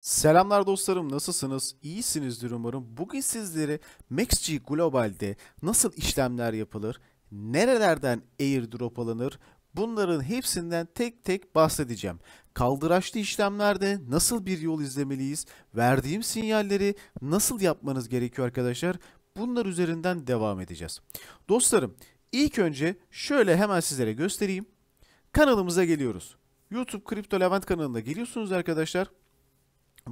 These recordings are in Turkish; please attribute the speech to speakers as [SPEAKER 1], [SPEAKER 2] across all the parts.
[SPEAKER 1] Selamlar dostlarım nasılsınız? İyisinizdir umarım. Bugün sizlere MaxG Global'de nasıl işlemler yapılır, nerelerden airdrop alınır bunların hepsinden tek tek bahsedeceğim. Kaldıraçlı işlemlerde nasıl bir yol izlemeliyiz, verdiğim sinyalleri nasıl yapmanız gerekiyor arkadaşlar bunlar üzerinden devam edeceğiz. Dostlarım ilk önce şöyle hemen sizlere göstereyim. Kanalımıza geliyoruz. YouTube Kripto Levent kanalına geliyorsunuz arkadaşlar.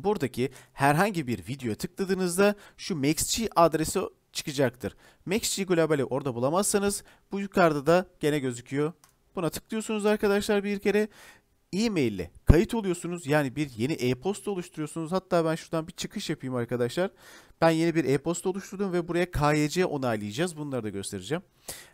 [SPEAKER 1] Buradaki herhangi bir videoya tıkladığınızda şu maxg adresi çıkacaktır. maxg globali orada bulamazsanız bu yukarıda da gene gözüküyor. Buna tıklıyorsunuz arkadaşlar bir kere. E-mail ile kayıt oluyorsunuz. Yani bir yeni e-posta oluşturuyorsunuz. Hatta ben şuradan bir çıkış yapayım arkadaşlar. Ben yeni bir e-posta oluşturdum ve buraya KYC onaylayacağız. Bunları da göstereceğim.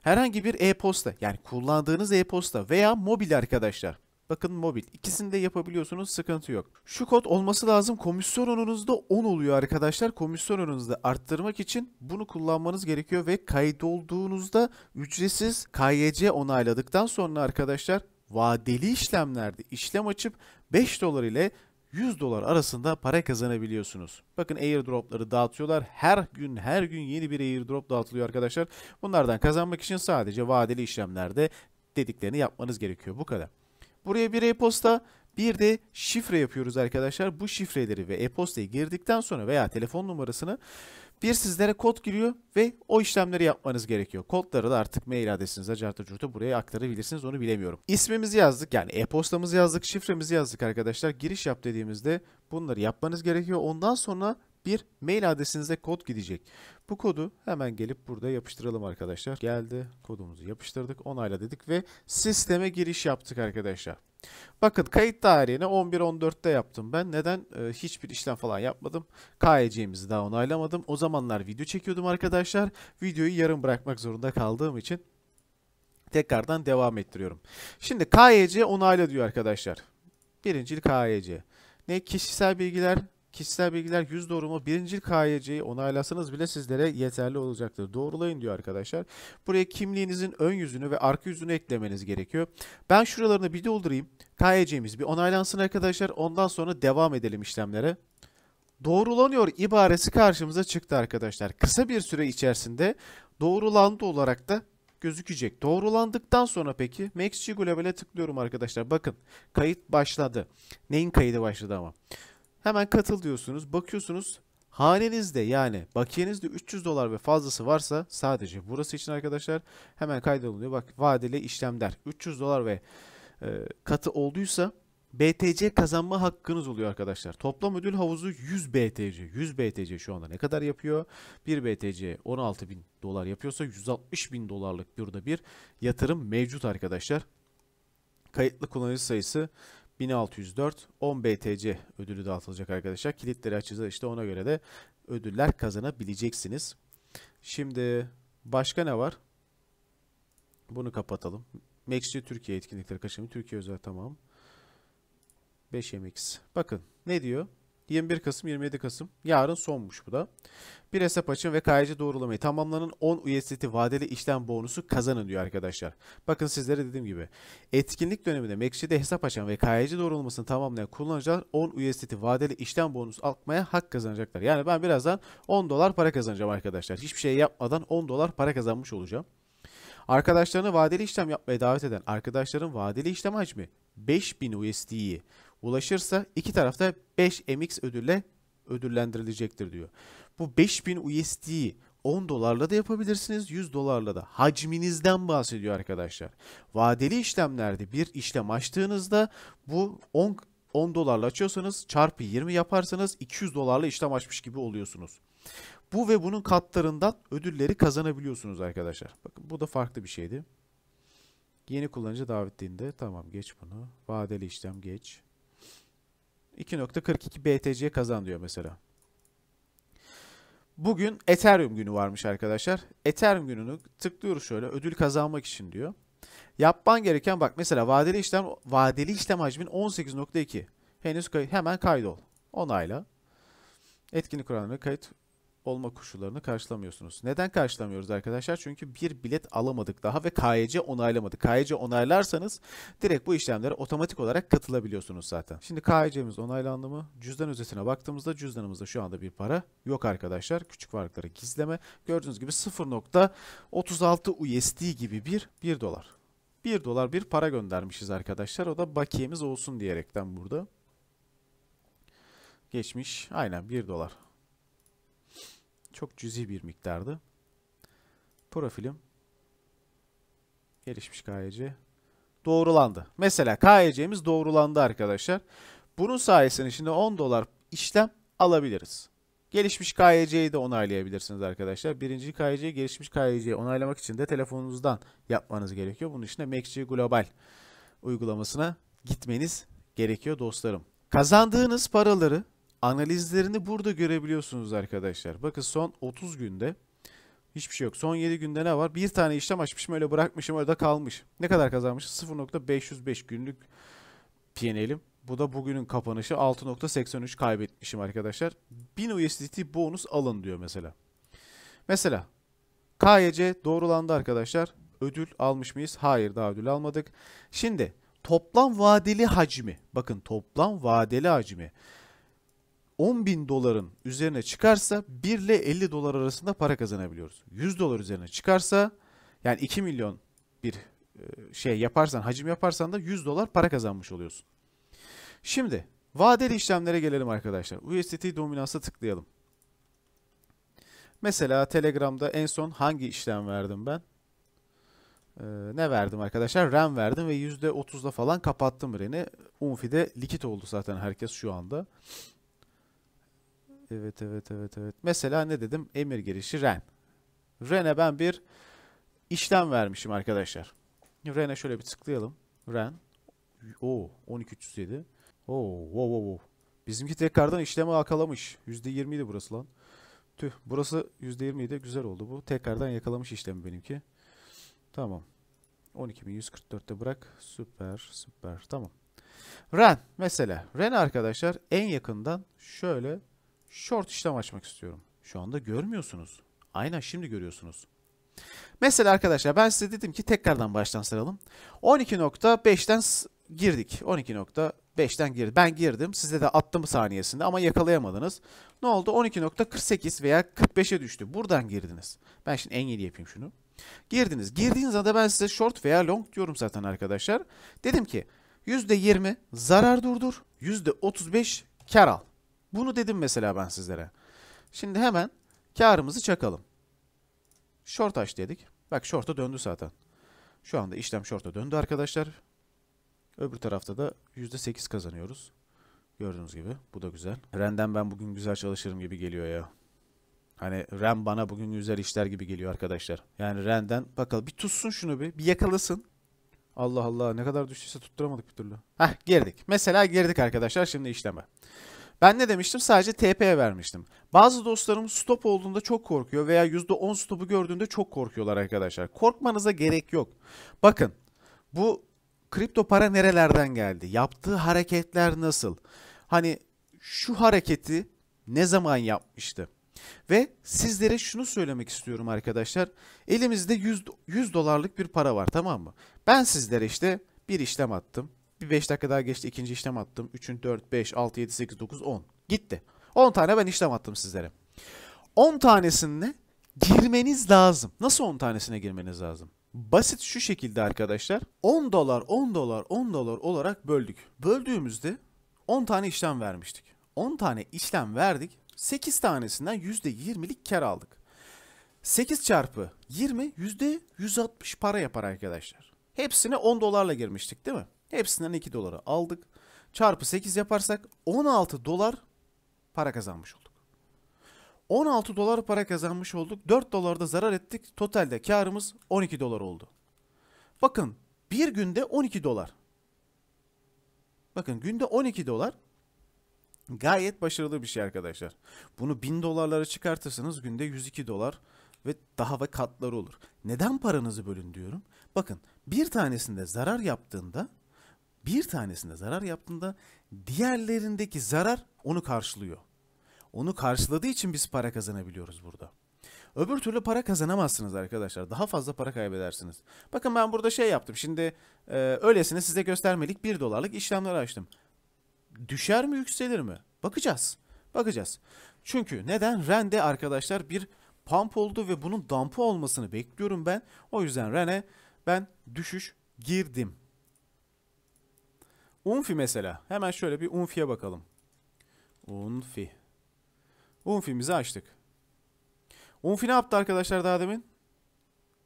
[SPEAKER 1] Herhangi bir e-posta yani kullandığınız e-posta veya mobil arkadaşlar. Bakın mobil. İkisini de yapabiliyorsunuz sıkıntı yok. Şu kod olması lazım komisyon oranınızda 10 oluyor arkadaşlar. Komisyon oranınızı arttırmak için bunu kullanmanız gerekiyor ve kaydolduğunuzda ücretsiz KYC onayladıktan sonra arkadaşlar vadeli işlemlerde işlem açıp 5 dolar ile 100 dolar arasında para kazanabiliyorsunuz. Bakın airdropları dağıtıyorlar. Her gün her gün yeni bir airdrop dağıtılıyor arkadaşlar. Bunlardan kazanmak için sadece vadeli işlemlerde dediklerini yapmanız gerekiyor. Bu kadar. Buraya bir e-posta bir de şifre yapıyoruz arkadaşlar. Bu şifreleri ve e-postayı girdikten sonra veya telefon numarasını bir sizlere kod giriyor ve o işlemleri yapmanız gerekiyor. Kodları da artık mail adresinize cartı buraya aktarabilirsiniz onu bilemiyorum. İsmimizi yazdık yani e-postamızı yazdık şifremizi yazdık arkadaşlar. Giriş yap dediğimizde bunları yapmanız gerekiyor. Ondan sonra bir mail adresinize kod gidecek. Bu kodu hemen gelip burada yapıştıralım arkadaşlar. Geldi kodumuzu yapıştırdık onayla dedik ve sisteme giriş yaptık arkadaşlar. Bakın kayıt tarihini 11-14'te yaptım ben. Neden? Ee, hiçbir işlem falan yapmadım. KYC'mizi e daha onaylamadım. O zamanlar video çekiyordum arkadaşlar. Videoyu yarım bırakmak zorunda kaldığım için tekrardan devam ettiriyorum. Şimdi KYC e onayla diyor arkadaşlar. Birincil KYC. E ne? Kişisel bilgiler, Kişisel bilgiler yüz doğru mu? Birincil KYC'yi onaylasanız bile sizlere yeterli olacaktır. Doğrulayın diyor arkadaşlar. Buraya kimliğinizin ön yüzünü ve arka yüzünü eklemeniz gerekiyor. Ben şuralarını bir doldurayım. KYC'miz bir onaylansın arkadaşlar. Ondan sonra devam edelim işlemlere doğrulanıyor ibaresi karşımıza çıktı arkadaşlar. Kısa bir süre içerisinde doğrulandı olarak da gözükecek. Doğrulandıktan sonra peki Max G Global'e tıklıyorum arkadaşlar. Bakın kayıt başladı. Neyin kaydı başladı ama. Hemen katıl diyorsunuz. Bakıyorsunuz hanenizde yani bakiyenizde 300 dolar ve fazlası varsa sadece burası için arkadaşlar hemen kaydolunuyor. Bak vadeli işlemler 300 dolar ve e, katı olduysa BTC kazanma hakkınız oluyor arkadaşlar. Toplam ödül havuzu 100 BTC. 100 BTC şu anda ne kadar yapıyor? 1 BTC 16 bin dolar yapıyorsa 160 bin dolarlık burada bir yatırım mevcut arkadaşlar. Kayıtlı kullanıcı sayısı 1604 10 BTC ödülü dağıtılacak arkadaşlar. Kilitleri açacağız işte ona göre de ödüller kazanabileceksiniz. Şimdi başka ne var? Bunu kapatalım. Maxi Türkiye etkinlikleri kaçırma. Türkiye özel tamam. 5MX. Bakın ne diyor? 21 Kasım 27 Kasım yarın sonmuş bu da. Bir hesap açın ve KYC doğrulamayı tamamlanın 10 USDT vadeli işlem bonusu kazanın diyor arkadaşlar. Bakın sizlere dediğim gibi etkinlik döneminde Mekşi'de hesap açan ve KYC doğrulamasını tamamlayan kullanıcılar 10 USDT vadeli işlem bonusu almaya hak kazanacaklar. Yani ben birazdan 10 dolar para kazanacağım arkadaşlar. Hiçbir şey yapmadan 10 dolar para kazanmış olacağım. Arkadaşlarını vadeli işlem yapmaya davet eden arkadaşların vadeli işlem hacmi 5000 USD'yi ulaşırsa iki tarafta 5 MX ödülle ödüllendirilecektir diyor. Bu 5000 USD'yi 10 dolarla da yapabilirsiniz, 100 dolarla da. Hacminizden bahsediyor arkadaşlar. Vadeli işlemlerde bir işlem açtığınızda bu 10 10 dolarla açıyorsanız çarpı 20 yaparsanız 200 dolarla işlem açmış gibi oluyorsunuz. Bu ve bunun katlarından ödülleri kazanabiliyorsunuz arkadaşlar. Bakın bu da farklı bir şeydi. Yeni kullanıcı davetliğinde tamam geç bunu. Vadeli işlem geç. 2.42 BTC kazan diyor mesela. Bugün Ethereum günü varmış arkadaşlar. Ethereum gününü tıklıyoruz şöyle ödül kazanmak için diyor. Yapman gereken bak mesela vadeli işlem vadeli işlem hacmin 18.2. Henüz kay hemen kaydol. Onayla. Etkinlik oranına kayıt olma koşullarını karşılamıyorsunuz. Neden karşılamıyoruz arkadaşlar? Çünkü bir bilet alamadık daha ve KYC e onaylamadı. KYC e onaylarsanız direkt bu işlemlere otomatik olarak katılabiliyorsunuz zaten. Şimdi KYC'miz e onaylandı mı? Cüzdan özetine baktığımızda cüzdanımızda şu anda bir para yok arkadaşlar. Küçük varlıkları gizleme. Gördüğünüz gibi 0.36 USD gibi bir 1 dolar. 1 dolar bir para göndermişiz arkadaşlar. O da bakiyemiz olsun diyerekten burada. Geçmiş. Aynen 1 dolar çok cüzi bir miktardı. Profilim gelişmiş KYC e doğrulandı. Mesela KYC'miz e doğrulandı arkadaşlar. Bunun sayesinde şimdi 10 dolar işlem alabiliriz. Gelişmiş KYC'yi e de onaylayabilirsiniz arkadaşlar. Birinci KYC'yi gelişmiş KYC'yi onaylamak için de telefonunuzdan yapmanız gerekiyor. Bunun için de Mekçi Global uygulamasına gitmeniz gerekiyor dostlarım. Kazandığınız paraları Analizlerini burada görebiliyorsunuz arkadaşlar. Bakın son 30 günde hiçbir şey yok. Son 7 günde ne var? Bir tane işlem açmışım öyle bırakmışım orada kalmış. Ne kadar kazanmış? 0.505 günlük PNL'im. Bu da bugünün kapanışı 6.83 kaybetmişim arkadaşlar. 1000 USDT bonus alın diyor mesela. Mesela KYC doğrulandı arkadaşlar. Ödül almış mıyız? Hayır daha ödül almadık. Şimdi toplam vadeli hacmi. Bakın toplam vadeli hacmi. 10 bin doların üzerine çıkarsa 1 ile 50 dolar arasında para kazanabiliyoruz. 100 dolar üzerine çıkarsa yani 2 milyon bir e, şey yaparsan, hacim yaparsan da 100 dolar para kazanmış oluyorsun. Şimdi vadeli işlemlere gelelim arkadaşlar. USDT dominansa tıklayalım. Mesela Telegram'da en son hangi işlem verdim ben? Ee, ne verdim arkadaşlar? RAM verdim ve %30'da falan kapattım REN'i. Unfi'de likit oldu zaten herkes şu anda. Evet evet evet evet. Mesela ne dedim? Emir girişi ren. Ren'e ben bir işlem vermişim arkadaşlar. Ren'e şöyle bir tıklayalım. Ren. O 12307. Oo wow wow wow. Bizimki tekrardan işlemi akalamış. %20 idi burası lan. Tüh burası %20 idi. Güzel oldu bu. Tekrardan yakalamış işlemi benimki. Tamam. 12144'te bırak. Süper süper. Tamam. Ren mesela. Ren arkadaşlar en yakından şöyle short işlem açmak istiyorum. Şu anda görmüyorsunuz. Aynen şimdi görüyorsunuz. Mesela arkadaşlar ben size dedim ki tekrardan baştan saralım. 12.5'ten girdik. 12.5'ten girdi. Ben girdim. Size de attım saniyesinde ama yakalayamadınız. Ne oldu? 12.48 veya 45'e düştü. Buradan girdiniz. Ben şimdi en yeni yapayım şunu. Girdiniz. Girdiğiniz anda ben size short veya long diyorum zaten arkadaşlar. Dedim ki %20 zarar durdur, %35 kar al. Bunu dedim mesela ben sizlere. Şimdi hemen karımızı çakalım. Short aç dedik. Bak short'a döndü zaten. Şu anda işlem short'a döndü arkadaşlar. Öbür tarafta da %8 kazanıyoruz. Gördüğünüz gibi. Bu da güzel. Ren'den ben bugün güzel çalışırım gibi geliyor ya. Hani Ren bana bugün güzel işler gibi geliyor arkadaşlar. Yani Ren'den bakalım. Bir tutsun şunu bir. Bir yakalasın. Allah Allah ne kadar düştüyse tutturamadık bir türlü. Hah girdik. Mesela girdik arkadaşlar şimdi işleme. Ben ne demiştim? Sadece TP'ye vermiştim. Bazı dostlarım stop olduğunda çok korkuyor veya %10 stopu gördüğünde çok korkuyorlar arkadaşlar. Korkmanıza gerek yok. Bakın bu kripto para nerelerden geldi? Yaptığı hareketler nasıl? Hani şu hareketi ne zaman yapmıştı? Ve sizlere şunu söylemek istiyorum arkadaşlar. Elimizde 100, 100 dolarlık bir para var tamam mı? Ben sizlere işte bir işlem attım. Bir 5 dakika daha geçti ikinci işlem attım. 3'ün 4, 5, 6, 7, 8, 9, 10. Gitti. 10 tane ben işlem attım sizlere. 10 tanesinde girmeniz lazım. Nasıl 10 tanesine girmeniz lazım? Basit şu şekilde arkadaşlar. 10 dolar, 10 dolar, 10 dolar olarak böldük. Böldüğümüzde 10 tane işlem vermiştik. 10 tane işlem verdik. 8 tanesinden %20'lik kar aldık. 8 çarpı 20 %160 para yapar arkadaşlar. Hepsine 10 dolarla girmiştik değil mi? Hepsinden 2 doları aldık. Çarpı 8 yaparsak 16 dolar para kazanmış olduk. 16 dolar para kazanmış olduk. 4 dolar da zarar ettik. Totalde karımız 12 dolar oldu. Bakın bir günde 12 dolar. Bakın günde 12 dolar gayet başarılı bir şey arkadaşlar. Bunu 1000 dolarlara çıkartırsanız günde 102 dolar ve daha ve katları olur. Neden paranızı bölün diyorum? Bakın bir tanesinde zarar yaptığında bir tanesinde zarar yaptığında diğerlerindeki zarar onu karşılıyor. Onu karşıladığı için biz para kazanabiliyoruz burada. Öbür türlü para kazanamazsınız arkadaşlar. Daha fazla para kaybedersiniz. Bakın ben burada şey yaptım. Şimdi e, öylesine size göstermelik 1 dolarlık işlemler açtım. Düşer mi yükselir mi? Bakacağız. Bakacağız. Çünkü neden? Rende arkadaşlar bir pump oldu ve bunun dump'ı olmasını bekliyorum ben. O yüzden Rene ben düşüş girdim. Unfi mesela. Hemen şöyle bir Unfi'ye bakalım. Unfi. Unfi'mizi açtık. Unfi ne yaptı arkadaşlar daha demin?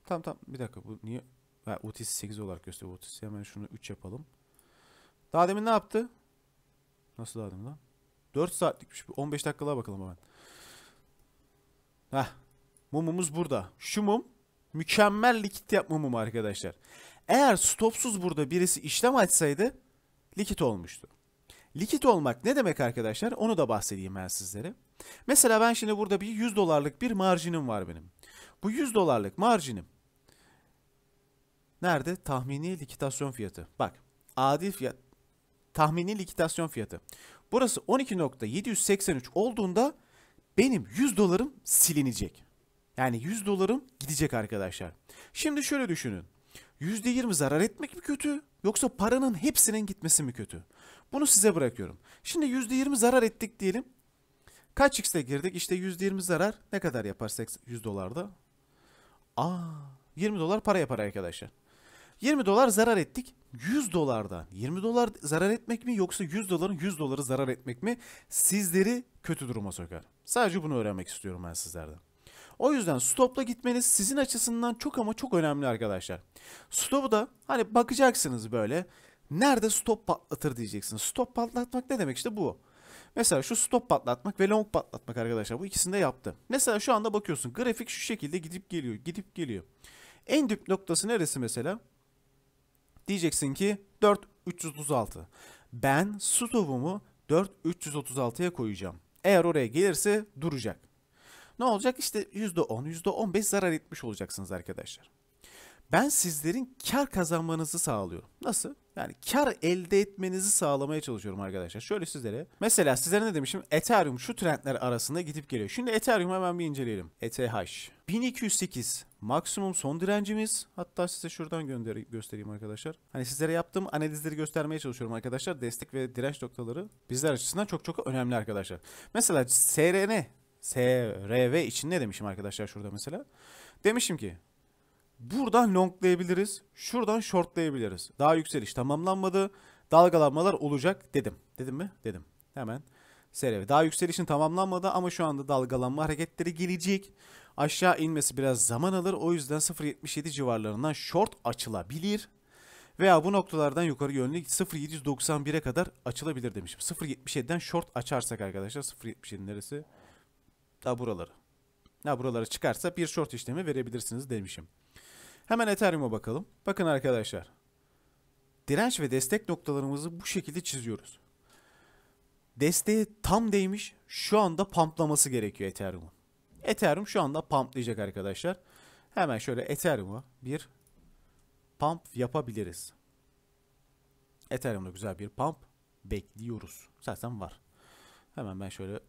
[SPEAKER 1] Tamam tamam bir dakika bu niye? Ha, UTC 8 olarak gösteriyor. UTC hemen şunu 3 yapalım. Daha demin ne yaptı? Nasıl daha demin lan? 4 saatlikmiş. 15 dakikalığa bakalım hemen. Heh. Mumumuz burada. Şu mum mükemmel likit yapma mumu arkadaşlar. Eğer stopsuz burada birisi işlem açsaydı likit olmuştu. Likit olmak ne demek arkadaşlar onu da bahsedeyim ben sizlere. Mesela ben şimdi burada bir 100 dolarlık bir marjinim var benim. Bu 100 dolarlık marjinim nerede? Tahmini likitasyon fiyatı. Bak adil fiyat tahmini likitasyon fiyatı. Burası 12.783 olduğunda benim 100 dolarım silinecek. Yani 100 dolarım gidecek arkadaşlar. Şimdi şöyle düşünün. %20 zarar etmek mi kötü yoksa paranın hepsinin gitmesi mi kötü? Bunu size bırakıyorum. Şimdi %20 zarar ettik diyelim. Kaç x'te girdik? İşte %20 zarar ne kadar yapar 100 dolarda? Aa, 20 dolar para yapar arkadaşlar. 20 dolar zarar ettik. 100 dolardan 20 dolar zarar etmek mi yoksa 100 doların 100 doları zarar etmek mi sizleri kötü duruma sokar. Sadece bunu öğrenmek istiyorum ben sizlerden. O yüzden stopla gitmeniz sizin açısından çok ama çok önemli arkadaşlar. Stopu da hani bakacaksınız böyle. Nerede stop patlatır diyeceksiniz. Stop patlatmak ne demek işte bu. Mesela şu stop patlatmak ve long patlatmak arkadaşlar bu ikisini de yaptı. Mesela şu anda bakıyorsun grafik şu şekilde gidip geliyor gidip geliyor. En dip noktası neresi mesela? Diyeceksin ki 4336. Ben stopumu 4336'ya koyacağım. Eğer oraya gelirse duracak. Ne olacak? İşte %10, %15 zarar etmiş olacaksınız arkadaşlar. Ben sizlerin kar kazanmanızı sağlıyorum. Nasıl? Yani kar elde etmenizi sağlamaya çalışıyorum arkadaşlar. Şöyle sizlere. Mesela sizlere ne demişim? Ethereum şu trendler arasında gidip geliyor. Şimdi Ethereum hemen bir inceleyelim. ETH. 1208 maksimum son direncimiz. Hatta size şuradan gönder göstereyim arkadaşlar. Hani sizlere yaptığım analizleri göstermeye çalışıyorum arkadaşlar. Destek ve direnç noktaları bizler açısından çok çok önemli arkadaşlar. Mesela SRN SRV için ne demişim arkadaşlar şurada mesela? Demişim ki buradan longlayabiliriz, şuradan shortlayabiliriz. Daha yükseliş tamamlanmadı, dalgalanmalar olacak dedim. Dedim mi? Dedim. Hemen SRV. Daha yükselişin tamamlanmadı ama şu anda dalgalanma hareketleri gelecek. Aşağı inmesi biraz zaman alır. O yüzden 0.77 civarlarından short açılabilir veya bu noktalardan yukarı yönlü 0791'e kadar açılabilir demişim. 0.77'den short açarsak arkadaşlar 0.77 neresi? Da buraları. Daha buraları çıkarsa bir short işlemi verebilirsiniz demişim. Hemen Ethereum'a bakalım. Bakın arkadaşlar. Direnç ve destek noktalarımızı bu şekilde çiziyoruz. Desteğe tam değmiş şu anda pamplaması gerekiyor Ethereum'un. Ethereum şu anda pumplayacak arkadaşlar. Hemen şöyle Ethereum'a bir pump yapabiliriz. Ethereum'da güzel bir pump bekliyoruz. Zaten var. Hemen ben şöyle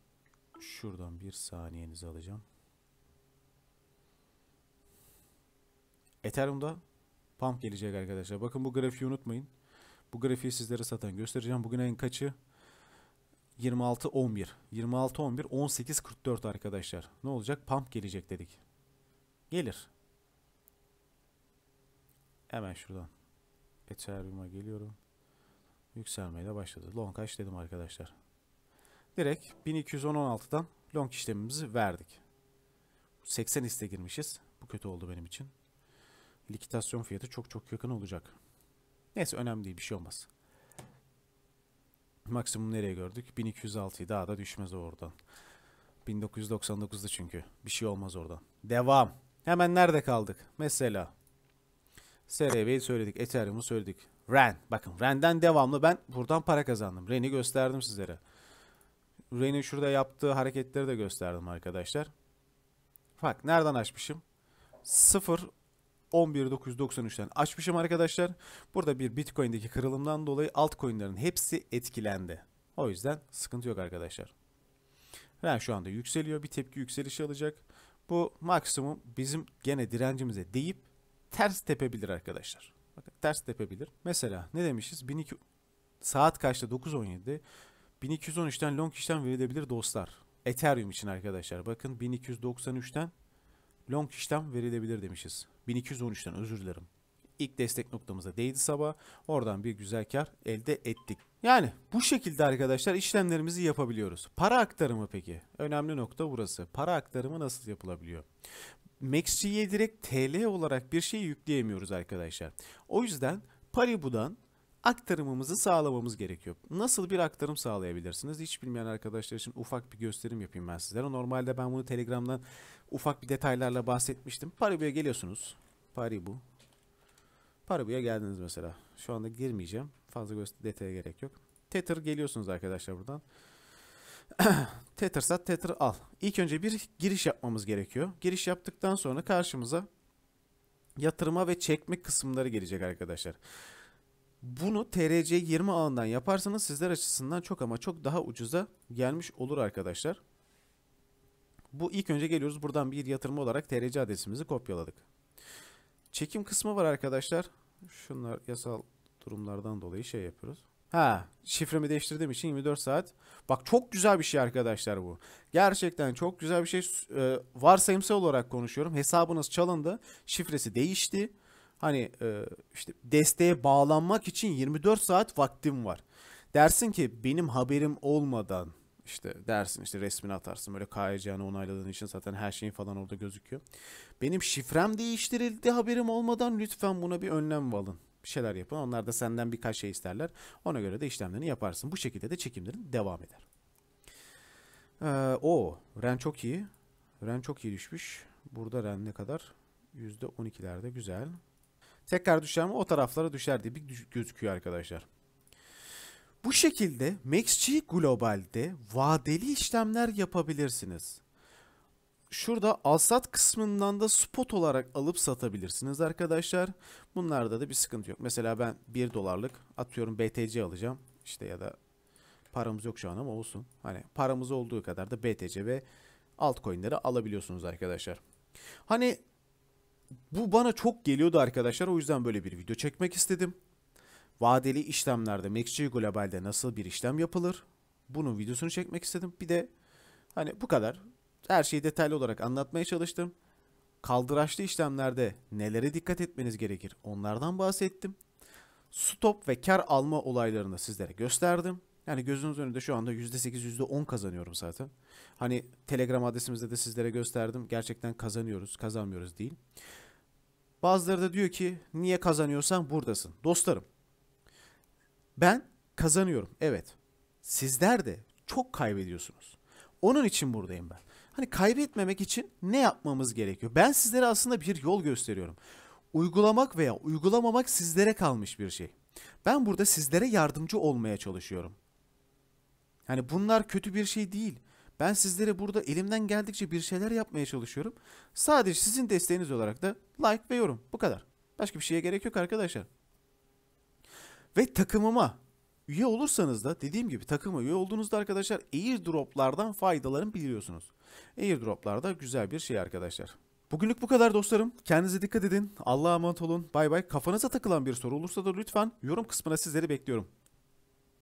[SPEAKER 1] Şuradan bir saniyenizi alacağım. Ethereum'da pump gelecek arkadaşlar. Bakın bu grafiği unutmayın. Bu grafiği sizlere zaten göstereceğim. Bugün en kaçı? 26.11. 26.11 18.44 arkadaşlar. Ne olacak? Pump gelecek dedik. Gelir. Hemen şuradan. Ethereum'a geliyorum. Yükselmeye de başladı. Long kaç dedim arkadaşlar. Direkt 1216'dan long işlemimizi verdik. 80 iste girmişiz. Bu kötü oldu benim için. Likitasyon fiyatı çok çok yakın olacak. Neyse önemli değil bir şey olmaz. Maksimum nereye gördük? 1206'yı daha da düşmez oradan. 1999'da çünkü. Bir şey olmaz oradan. Devam. Hemen nerede kaldık? Mesela SRV'yi söyledik. Ethereum'u söyledik. REN. Bakın REN'den devamlı ben buradan para kazandım. REN'i gösterdim sizlere. Rain'in şurada yaptığı hareketleri de gösterdim arkadaşlar. Bak nereden açmışım? 0 11.993'ten açmışım arkadaşlar. Burada bir Bitcoin'deki kırılımdan dolayı altcoin'lerin hepsi etkilendi. O yüzden sıkıntı yok arkadaşlar. Ren yani şu anda yükseliyor. Bir tepki yükselişi alacak. Bu maksimum bizim gene direncimize deyip ters tepebilir arkadaşlar. Bakın ters tepebilir. Mesela ne demişiz? 12 saat kaçta? 9.17. 1213'ten long işlem verilebilir dostlar. Ethereum için arkadaşlar bakın 1293'ten long işlem verilebilir demişiz. 1213'ten özür dilerim. İlk destek noktamıza değdi sabah. Oradan bir güzel kar elde ettik. Yani bu şekilde arkadaşlar işlemlerimizi yapabiliyoruz. Para aktarımı peki? Önemli nokta burası. Para aktarımı nasıl yapılabiliyor? Maxci'ye direkt TL olarak bir şey yükleyemiyoruz arkadaşlar. O yüzden Paribu'dan aktarımımızı sağlamamız gerekiyor. Nasıl bir aktarım sağlayabilirsiniz? Hiç bilmeyen arkadaşlar için ufak bir gösterim yapayım ben sizlere. Normalde ben bunu Telegram'dan ufak bir detaylarla bahsetmiştim. Paribu'ya geliyorsunuz. Paribu. Paribu'ya geldiniz mesela. Şu anda girmeyeceğim. Fazla detaya gerek yok. Tether geliyorsunuz arkadaşlar buradan. Tether sat, Tether al. İlk önce bir giriş yapmamız gerekiyor. Giriş yaptıktan sonra karşımıza yatırma ve çekme kısımları gelecek arkadaşlar. Arkadaşlar. Bunu TRC 20 ağından yaparsanız sizler açısından çok ama çok daha ucuza gelmiş olur arkadaşlar. Bu ilk önce geliyoruz buradan bir yatırım olarak TRC adresimizi kopyaladık. Çekim kısmı var arkadaşlar. Şunlar yasal durumlardan dolayı şey yapıyoruz. Ha şifremi değiştirdiğim için 24 saat. Bak çok güzel bir şey arkadaşlar bu. Gerçekten çok güzel bir şey. Ee, varsayımsal olarak konuşuyorum. Hesabınız çalındı. Şifresi değişti hani e, işte desteğe bağlanmak için 24 saat vaktim var. Dersin ki benim haberim olmadan işte dersin işte resmini atarsın böyle KYC'ni onayladığın için zaten her şeyin falan orada gözüküyor. Benim şifrem değiştirildi haberim olmadan lütfen buna bir önlem alın. Bir şeyler yapın. Onlar da senden birkaç şey isterler. Ona göre de işlemlerini yaparsın. Bu şekilde de çekimlerin devam eder. Ee, o Ren çok iyi. Ren çok iyi düşmüş. Burada Ren ne kadar? %12'lerde güzel. Tekrar düşer mi? O taraflara düşer diye bir gözüküyor arkadaşlar. Bu şekilde MaxG Global'de vadeli işlemler yapabilirsiniz. Şurada alsat kısmından da spot olarak alıp satabilirsiniz arkadaşlar. Bunlarda da bir sıkıntı yok. Mesela ben 1 dolarlık atıyorum BTC alacağım. İşte ya da paramız yok şu an ama olsun. Hani paramız olduğu kadar da BTC ve altcoin'leri alabiliyorsunuz arkadaşlar. Hani bu bana çok geliyordu arkadaşlar. O yüzden böyle bir video çekmek istedim. Vadeli işlemlerde MaxG Global'de nasıl bir işlem yapılır? Bunun videosunu çekmek istedim. Bir de hani bu kadar. Her şeyi detaylı olarak anlatmaya çalıştım. Kaldıraçlı işlemlerde nelere dikkat etmeniz gerekir? Onlardan bahsettim. Stop ve kar alma olaylarını sizlere gösterdim. Yani gözünüz önünde şu anda %8, %10 kazanıyorum zaten. Hani Telegram adresimizde de sizlere gösterdim. Gerçekten kazanıyoruz, kazanmıyoruz değil. Bazıları da diyor ki niye kazanıyorsan buradasın. Dostlarım ben kazanıyorum evet. Sizler de çok kaybediyorsunuz. Onun için buradayım ben. Hani kaybetmemek için ne yapmamız gerekiyor? Ben sizlere aslında bir yol gösteriyorum. Uygulamak veya uygulamamak sizlere kalmış bir şey. Ben burada sizlere yardımcı olmaya çalışıyorum. Yani bunlar kötü bir şey değil. Ben sizlere burada elimden geldikçe bir şeyler yapmaya çalışıyorum. Sadece sizin desteğiniz olarak da like ve yorum. Bu kadar. Başka bir şeye gerek yok arkadaşlar. Ve takımıma üye olursanız da dediğim gibi takıma üye olduğunuzda arkadaşlar airdroplardan faydalarını biliyorsunuz. da güzel bir şey arkadaşlar. Bugünlük bu kadar dostlarım. Kendinize dikkat edin. Allah'a emanet olun. Bay bay. Kafanıza takılan bir soru olursa da lütfen yorum kısmına sizleri bekliyorum.